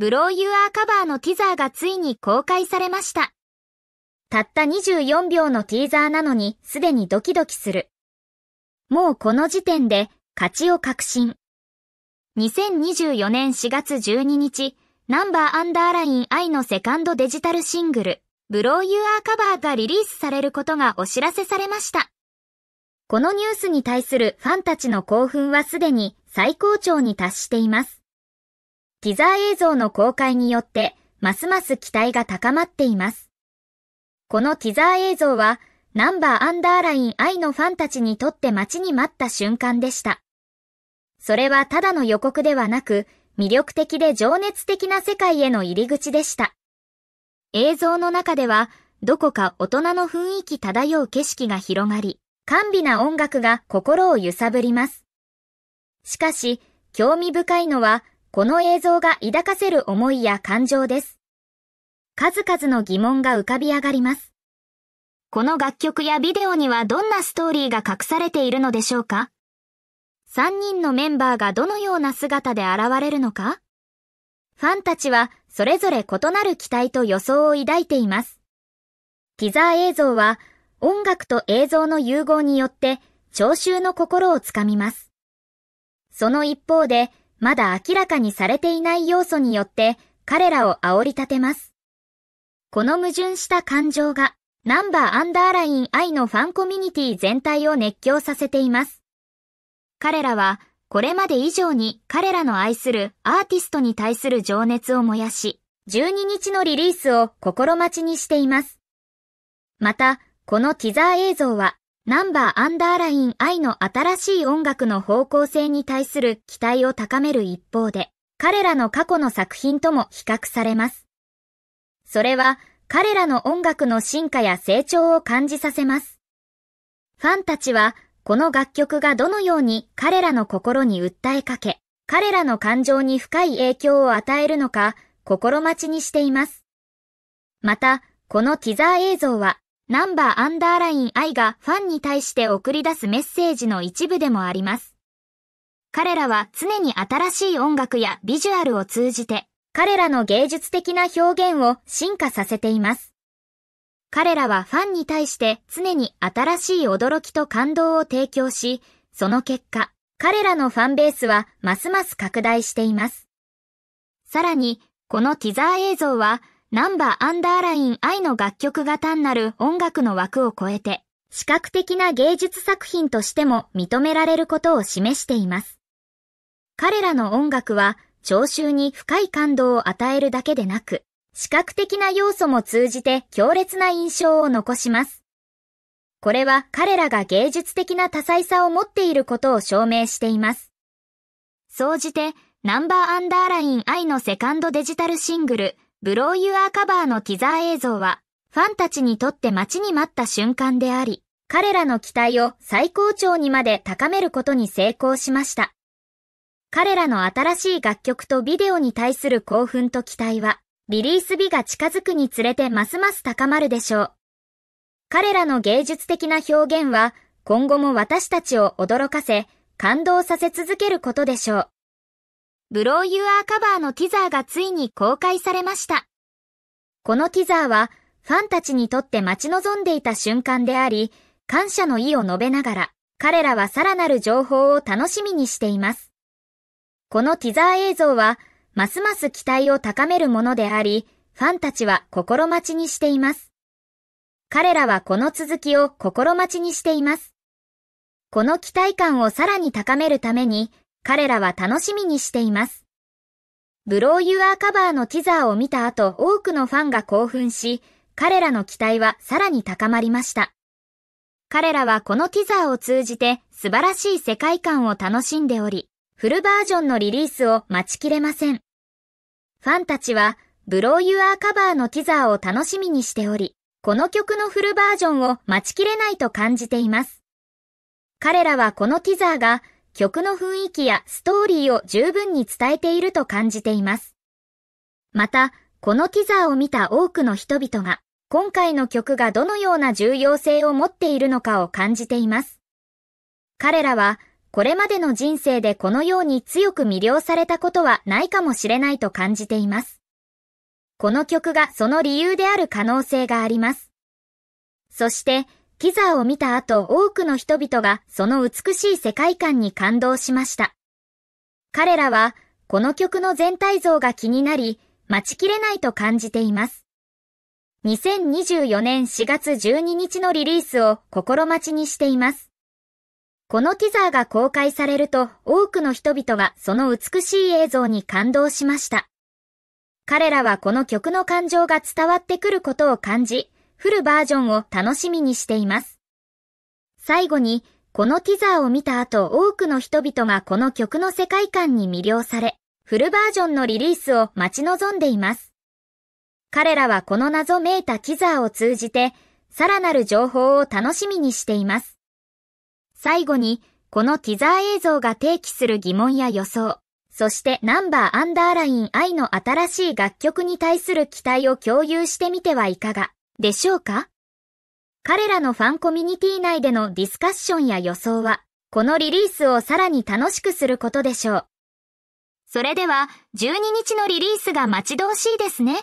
ブローユアーカバーのティザーがついに公開されました。たった24秒のティーザーなのにすでにドキドキする。もうこの時点で勝ちを確信。2024年4月12日、ナンバーアンダーライン I のセカンドデジタルシングル、ブローユアーカバーがリリースされることがお知らせされました。このニュースに対するファンたちの興奮はすでに最高潮に達しています。ティザー映像の公開によって、ますます期待が高まっています。このティザー映像は、ナンバーアンダーライン愛のファンたちにとって待ちに待った瞬間でした。それはただの予告ではなく、魅力的で情熱的な世界への入り口でした。映像の中では、どこか大人の雰囲気漂う景色が広がり、甘美な音楽が心を揺さぶります。しかし、興味深いのは、この映像が抱かせる思いや感情です。数々の疑問が浮かび上がります。この楽曲やビデオにはどんなストーリーが隠されているのでしょうか ?3 人のメンバーがどのような姿で現れるのかファンたちはそれぞれ異なる期待と予想を抱いています。ティザー映像は音楽と映像の融合によって聴衆の心をつかみます。その一方でまだ明らかにされていない要素によって彼らを煽り立てます。この矛盾した感情がナンバーアンダーライン愛のファンコミュニティ全体を熱狂させています。彼らはこれまで以上に彼らの愛するアーティストに対する情熱を燃やし、12日のリリースを心待ちにしています。また、このティザー映像はナンバーアンダーライン I の新しい音楽の方向性に対する期待を高める一方で、彼らの過去の作品とも比較されます。それは彼らの音楽の進化や成長を感じさせます。ファンたちはこの楽曲がどのように彼らの心に訴えかけ、彼らの感情に深い影響を与えるのか心待ちにしています。また、このティザー映像はナンバーアンダーライン I がファンに対して送り出すメッセージの一部でもあります。彼らは常に新しい音楽やビジュアルを通じて、彼らの芸術的な表現を進化させています。彼らはファンに対して常に新しい驚きと感動を提供し、その結果、彼らのファンベースはますます拡大しています。さらに、このティザー映像は、ナンバーアンダーライン I の楽曲が単なる音楽の枠を超えて、視覚的な芸術作品としても認められることを示しています。彼らの音楽は、聴衆に深い感動を与えるだけでなく、視覚的な要素も通じて強烈な印象を残します。これは彼らが芸術的な多彩さを持っていることを証明しています。総じて、ナンバーアンダーライン I のセカンドデジタルシングル、ブローユアーカバーのティザー映像は、ファンたちにとって待ちに待った瞬間であり、彼らの期待を最高潮にまで高めることに成功しました。彼らの新しい楽曲とビデオに対する興奮と期待は、リリース日が近づくにつれてますます高まるでしょう。彼らの芸術的な表現は、今後も私たちを驚かせ、感動させ続けることでしょう。ブローユアーカバーのティザーがついに公開されました。このティザーはファンたちにとって待ち望んでいた瞬間であり、感謝の意を述べながら、彼らはさらなる情報を楽しみにしています。このティザー映像は、ますます期待を高めるものであり、ファンたちは心待ちにしています。彼らはこの続きを心待ちにしています。この期待感をさらに高めるために、彼らは楽しみにしています。ブローユアーカバーのティザーを見た後、多くのファンが興奮し、彼らの期待はさらに高まりました。彼らはこのティザーを通じて素晴らしい世界観を楽しんでおり、フルバージョンのリリースを待ちきれません。ファンたちは、ブローユアーカバーのティザーを楽しみにしており、この曲のフルバージョンを待ちきれないと感じています。彼らはこのティザーが曲の雰囲気やストーリーを十分に伝えていると感じています。また、このティザーを見た多くの人々が、今回の曲がどのような重要性を持っているのかを感じています。彼らは、これまでの人生でこのように強く魅了されたことはないかもしれないと感じています。この曲がその理由である可能性があります。そして、キザーを見た後多くの人々がその美しい世界観に感動しました。彼らはこの曲の全体像が気になり、待ちきれないと感じています。2024年4月12日のリリースを心待ちにしています。このティザーが公開されると多くの人々がその美しい映像に感動しました。彼らはこの曲の感情が伝わってくることを感じ、フルバージョンを楽しみにしています。最後に、このティザーを見た後多くの人々がこの曲の世界観に魅了され、フルバージョンのリリースを待ち望んでいます。彼らはこの謎めいたティザーを通じて、さらなる情報を楽しみにしています。最後に、このティザー映像が提起する疑問や予想、そしてナンバーアンダーライン I の新しい楽曲に対する期待を共有してみてはいかがでしょうか彼らのファンコミュニティ内でのディスカッションや予想は、このリリースをさらに楽しくすることでしょう。それでは、12日のリリースが待ち遠しいですね。